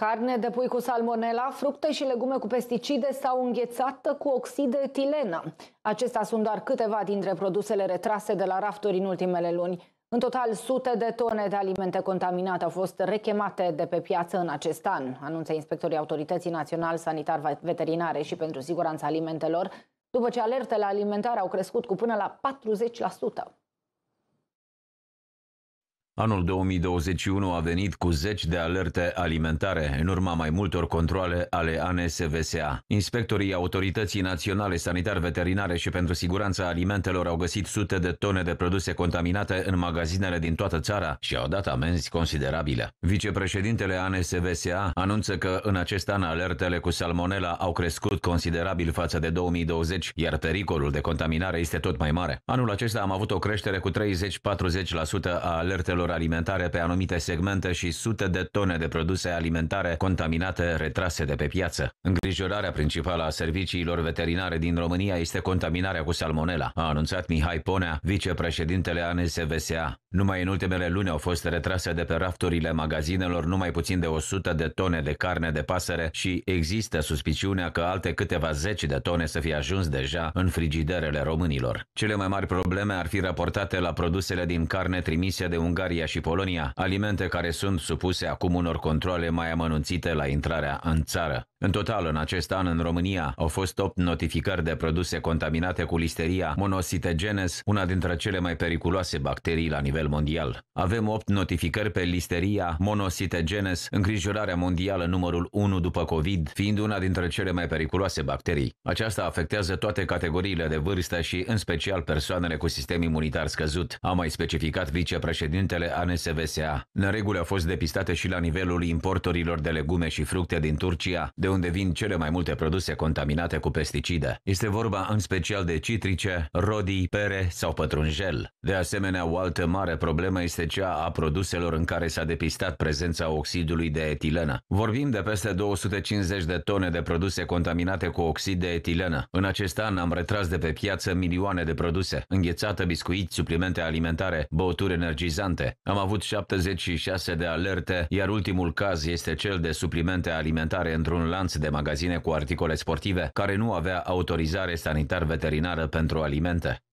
Carne de pui cu salmonela, fructe și legume cu pesticide sau înghețată cu oxid de etilenă. Acestea sunt doar câteva dintre produsele retrase de la rafturi în ultimele luni. În total, sute de tone de alimente contaminate au fost rechemate de pe piață în acest an, anunță inspectorii Autorității Național Sanitar Veterinare și pentru Siguranța Alimentelor, după ce alertele alimentare au crescut cu până la 40%. Anul 2021 a venit cu zeci de alerte alimentare, în urma mai multor controle ale ANSVSA. Inspectorii Autorității Naționale Sanitar-Veterinare și pentru Siguranța Alimentelor au găsit sute de tone de produse contaminate în magazinele din toată țara și au dat amenzi considerabile. Vicepreședintele ANSVSA anunță că în acest an alertele cu salmonela au crescut considerabil față de 2020, iar pericolul de contaminare este tot mai mare. Anul acesta am avut o creștere cu 30-40% a alertelor produselor alimentare pe anumite segmente și sute de tone de produse alimentare contaminate retrase de pe piață. Îngrijorarea principală a serviciilor veterinare din România este contaminarea cu salmonela, a anunțat Mihai Ponea, vicepreședintele ANSVSA. Numai în ultimele luni au fost retrase de pe rafturile magazinelor numai puțin de 100 de tone de carne de pasăre și există suspiciunea că alte câteva zeci de tone să fie ajuns deja în frigiderele românilor. Cele mai mari probleme ar fi raportate la produsele din carne trimise de Ungaria și Polonia, alimente care sunt supuse acum unor controle mai amănunțite la intrarea în țară. În total, în acest an, în România, au fost 8 notificări de produse contaminate cu listeria monocytogenes, una dintre cele mai periculoase bacterii la nivel mondial. Avem 8 notificări pe listeria monocytogenes, îngrijorarea mondială numărul 1 după COVID, fiind una dintre cele mai periculoase bacterii. Aceasta afectează toate categoriile de vârstă și, în special, persoanele cu sistem imunitar scăzut, a mai specificat vicepreședintele ANSVSA. regulă au fost depistate și la nivelul importorilor de legume și fructe din Turcia, de unde vin cele mai multe produse contaminate cu pesticide. Este vorba în special de citrice, rodii, pere sau pătrunjel. De asemenea, o altă mare problemă este cea a produselor în care s-a depistat prezența oxidului de etilenă. Vorbim de peste 250 de tone de produse contaminate cu oxid de etilenă. În acest an am retras de pe piață milioane de produse, înghețată, biscuiți, suplimente alimentare, băuturi energizante. Am avut 76 de alerte, iar ultimul caz este cel de suplimente alimentare într-un lanț de magazine cu articole sportive care nu avea autorizare sanitar-veterinară pentru alimente.